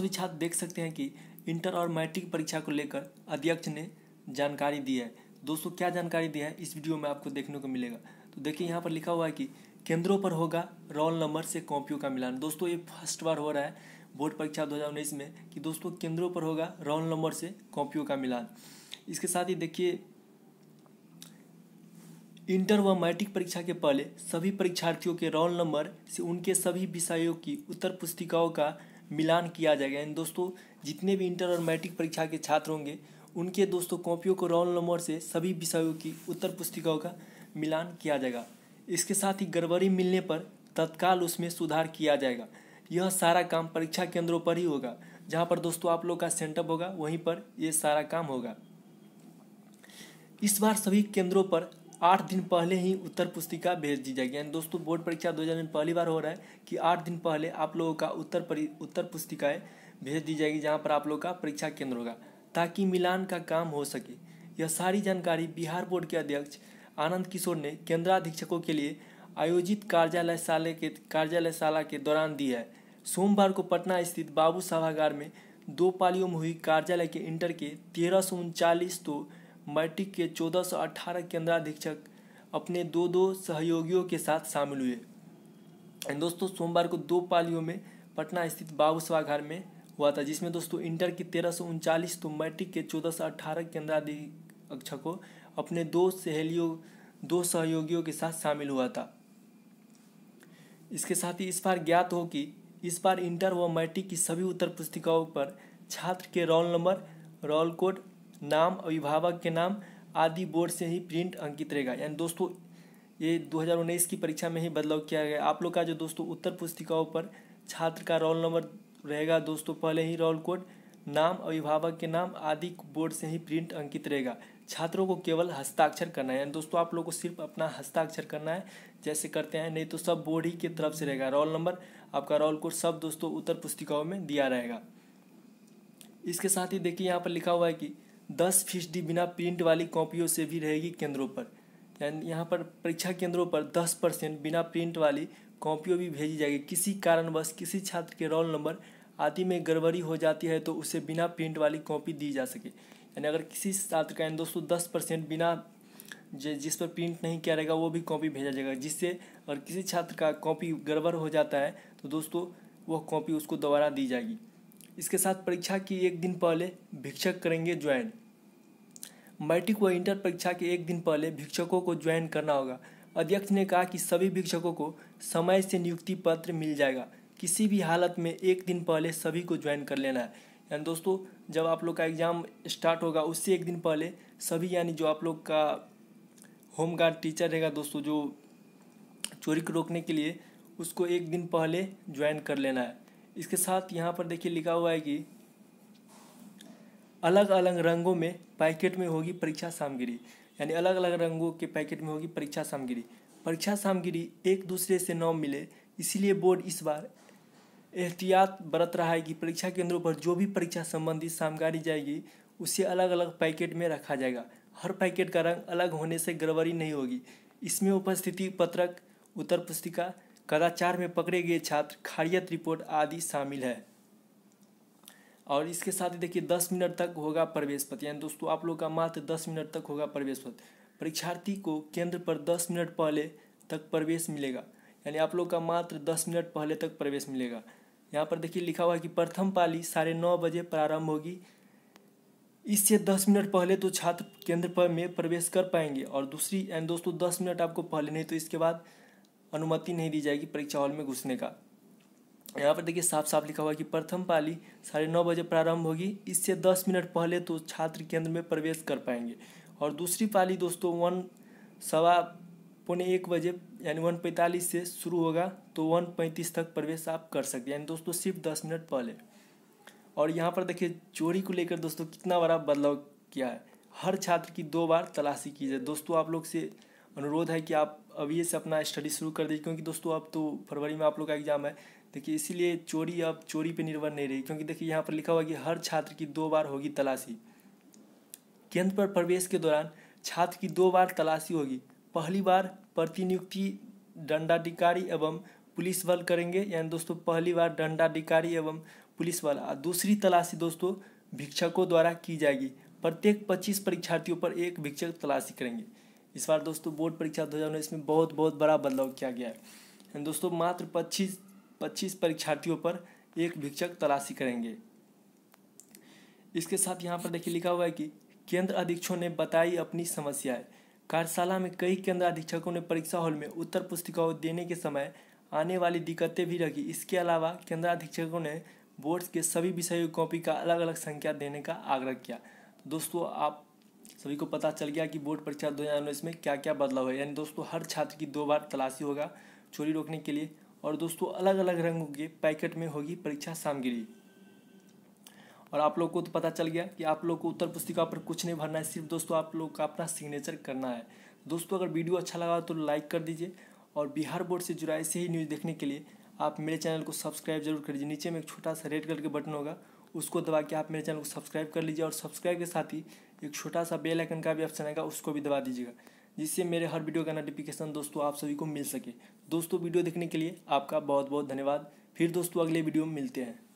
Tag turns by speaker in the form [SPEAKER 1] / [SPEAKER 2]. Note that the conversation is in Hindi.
[SPEAKER 1] सभी छात्र देख सकते हैं कि इंटर और मैट्रिक परीक्षा को लेकर अध्यक्ष ने जानकारी दी है दोस्तों क्या जानकारी दी है इस वीडियो में आपको देखने को मिलेगा तो देखिए यहाँ पर लिखा हुआ है कि केंद्रों पर होगा रोल नंबर से कॉपियों का मिलान दोस्तों ये फर्स्ट बार हो रहा है बोर्ड परीक्षा दो में कि दोस्तों केंद्रों पर होगा रोल नंबर से कॉपियों का मिलान इसके साथ ही देखिए इंटर व मैट्रिक परीक्षा के पहले सभी परीक्षार्थियों के रोल नंबर से उनके सभी विषयों की उत्तर पुस्तिकाओं का मिलान किया जाएगा यानी दोस्तों जितने भी इंटर और मैट्रिक परीक्षा के छात्र होंगे उनके दोस्तों कॉपियों को रोल नंबर से सभी विषयों की उत्तर पुस्तिकाओं का मिलान किया जाएगा इसके साथ ही गड़बड़ी मिलने पर तत्काल उसमें सुधार किया जाएगा यह सारा काम परीक्षा केंद्रों पर ही होगा जहाँ पर दोस्तों आप लोग का सेंटअप होगा वहीं पर यह सारा काम होगा इस बार सभी केंद्रों पर आठ दिन पहले ही उत्तर पुस्तिका भेज दी जाएगी यानी दोस्तों बोर्ड परीक्षा दो में पहली बार हो रहा है कि आठ दिन पहले आप लोगों का उत्तर परि उत्तर पुस्तिकाएँ भेज दी जाएगी जहाँ पर आप लोगों का परीक्षा केंद्र होगा ताकि मिलान का काम हो सके यह सारी जानकारी बिहार बोर्ड के अध्यक्ष आनंद किशोर ने केंद्राधीक्षकों के लिए आयोजित कार्यालय शाला के कार्यालयशाला के दौरान दी है सोमवार को पटना स्थित बाबू सभागार में दो पालियों में हुई कार्यालय के इंटर के तेरह सौ उनचालीस तो मैट्रिक के 1418 केंद्राधीक्षक अपने दो दो सहयोगियों के साथ शामिल हुए दोस्तों सोमवार को दो पालियों में पटना स्थित बाबू सभागार में हुआ था जिसमें दोस्तों इंटर की तेरह सौ उनचालीस तो मैट्रिक के चौदह सौ अट्ठारह केंद्राधीक्षकों अपने दो सहेलियों दो सहयोगियों के साथ शामिल हुआ था इसके साथ ही इस बार ज्ञात हो कि इस बार इंटर व मैट्रिक की सभी उत्तर पुस्तिकाओं पर छात्र के रोल नंबर रोल कोड नाम अभिभावक के नाम आदि बोर्ड से ही प्रिंट अंकित रहेगा यानी दोस्तों ये 2019 की परीक्षा में ही बदलाव किया गया आप लोग का जो दोस्तों उत्तर पुस्तिकाओं पर छात्र का रोल नंबर रहेगा दोस्तों पहले ही रोल कोड नाम अभिभावक के नाम आदि बोर्ड से ही प्रिंट अंकित रहेगा छात्रों को केवल हस्ताक्षर करना है यानी दोस्तों आप लोग को सिर्फ अपना हस्ताक्षर करना है जैसे करते हैं नहीं तो सब बोर्ड ही की तरफ से रहेगा रोल नंबर आपका रोल कोड सब दोस्तों उत्तर पुस्तिकाओं में दिया रहेगा इसके साथ ही देखिए यहाँ पर लिखा हुआ है कि दस फीसदी बिना प्रिंट वाली कॉपियों से भी रहेगी केंद्रों पर यानी यहाँ पर परीक्षा केंद्रों पर दस परसेंट बिना प्रिंट वाली कॉपियों भी भेजी जाएगी किसी कारणवश किसी छात्र के रोल नंबर आदि में गड़बड़ी हो जाती है तो उसे बिना प्रिंट वाली कॉपी दी जा सके यानी अगर किसी छात्र का दोस्तों दस परसेंट बिना जिस पर प्रिंट नहीं किया रहेगा वो भी कॉपी भेजा जाएगा जिससे अगर किसी छात्र का कॉपी गड़बड़ हो जाता है तो दोस्तों वह कॉपी उसको दोबारा दी जाएगी इसके साथ परीक्षा की एक दिन पहले भिक्षक करेंगे ज्वाइन मैट्रिक व इंटर परीक्षा के एक दिन पहले भिक्षकों को ज्वाइन करना होगा अध्यक्ष ने कहा कि सभी भिक्षकों को समय से नियुक्ति पत्र मिल जाएगा किसी भी हालत में एक दिन पहले सभी को ज्वाइन कर लेना है यानी दोस्तों जब आप लोग का एग्ज़ाम स्टार्ट होगा उससे एक दिन पहले सभी यानी जो आप लोग का होम गार्ड टीचर रहेगा दोस्तों जो चोरी को रोकने के लिए उसको एक दिन पहले ज्वाइन कर लेना है इसके साथ यहाँ पर देखिए लिखा हुआ है कि अलग अलग रंगों में पैकेट में होगी परीक्षा सामग्री यानी अलग अलग रंगों के पैकेट में होगी परीक्षा सामग्री परीक्षा सामग्री एक दूसरे से न मिले इसीलिए बोर्ड इस बार एहतियात बरत रहा है कि परीक्षा केंद्रों पर जो भी परीक्षा संबंधी सामग्री जाएगी उसे अलग अलग पैकेट में रखा जाएगा हर पैकेट का रंग अलग होने से गड़बड़ी नहीं होगी इसमें उपस्थिति पत्रक उत्तर पुस्तिका कदाचार में पकड़े गए छात्र खारियत रिपोर्ट आदि शामिल है और इसके साथ ही देखिए दस मिनट तक होगा प्रवेश पत्र यानी दोस्तों आप लोग का मात्र दस मिनट तक होगा प्रवेश पत्र परीक्षार्थी को केंद्र पर दस मिनट पहले तक प्रवेश मिलेगा यानी आप लोग का मात्र दस मिनट पहले तक प्रवेश मिलेगा यहाँ पर देखिए लिखा हुआ है कि प्रथम पाली साढ़े नौ बजे प्रारंभ होगी इससे दस मिनट पहले तो छात्र केंद्र पर में प्रवेश कर पाएंगे और दूसरी यानी दोस्तों दस मिनट आपको पहले नहीं तो इसके बाद अनुमति नहीं दी जाएगी परीक्षा हॉल में घुसने का यहाँ पर देखिए साफ साफ लिखा हुआ है कि प्रथम पाली साढ़े नौ बजे प्रारंभ होगी इससे दस मिनट पहले तो छात्र केंद्र में प्रवेश कर पाएंगे और दूसरी पाली दोस्तों वन सवा पौने एक बजे यानी वन पैंतालीस से शुरू होगा तो वन पैंतीस तक प्रवेश आप कर सकते हैं यानी दोस्तों सिर्फ दस मिनट पहले और यहाँ पर देखिए चोरी को लेकर दोस्तों कितना बड़ा बदलाव किया है हर छात्र की दो बार तलाशी की जाए दोस्तों आप लोग से अनुरोध है कि आप अभी से अपना स्टडी शुरू कर दीजिए क्योंकि दोस्तों अब तो फरवरी में आप लोग का एग्ज़ाम है देखिए इसीलिए चोरी अब चोरी पे निर्भर नहीं रही क्योंकि देखिए यहाँ पर लिखा हुआ कि हर छात्र की दो बार होगी तलाशी केंद्र पर प्रवेश के दौरान छात्र की दो बार तलाशी होगी पहली बार प्रतिनियुक्ति दंडाधिकारी एवं पुलिस बल करेंगे यानी दोस्तों पहली बार दंडाधिकारी एवं पुलिस बल और दूसरी तलाशी दोस्तों भिक्षकों द्वारा की जाएगी प्रत्येक पच्चीस परीक्षार्थियों पर एक भिक्षक तलाशी करेंगे इस बार दोस्तों बोर्ड परीक्षा दो हज़ार उन्नीस में बहुत बहुत बड़ा बदलाव किया गया है दोस्तों मात्र पच्चीस पच्चीस परीक्षार्थियों पर एक भिक्षक तलाशी करेंगे इसके साथ यहाँ पर देखिए लिखा हुआ है कि केंद्र अधीक्षकों ने बताई अपनी समस्याएं कार्यशाला में कई केंद्र अधीक्षकों ने परीक्षा हॉल में उत्तर पुस्तिकाओं देने के समय आने वाली दिक्कतें भी रखी इसके अलावा केंद्र अधीक्षकों ने बोर्ड्स के सभी विषयों की कॉपी का अलग अलग संख्या देने का आग्रह किया दोस्तों आप सभी को पता चल गया कि बोर्ड परीक्षा दो हज़ार उन्नीस में क्या क्या बदलाव है यानी दोस्तों हर छात्र की दो बार तलाशी होगा चोरी रोकने के लिए और दोस्तों अलग अलग रंगों के पैकेट में होगी परीक्षा सामग्री और आप लोग को तो पता चल गया कि आप लोग को उत्तर पुस्तिका पर कुछ नहीं भरना है सिर्फ दोस्तों आप लोग का अपना सिग्नेचर करना है दोस्तों अगर वीडियो अच्छा लगा तो लाइक कर दीजिए और बिहार बोर्ड से जुड़ा ऐसे ही न्यूज़ देखने के लिए आप मेरे चैनल को सब्सक्राइब जरूर कर लीजिए नीचे में एक छोटा सा रेड कलर का बटन होगा उसको दबा के आप मेरे चैनल को सब्सक्राइब कर लीजिए और सब्सक्राइब के साथ ही एक छोटा सा बेल आइकन का भी ऑप्शन आएगा उसको भी दबा दीजिएगा जिससे मेरे हर वीडियो का नोटिफिकेशन दोस्तों आप सभी को मिल सके दोस्तों वीडियो देखने के लिए आपका बहुत बहुत धन्यवाद फिर दोस्तों अगले वीडियो में मिलते हैं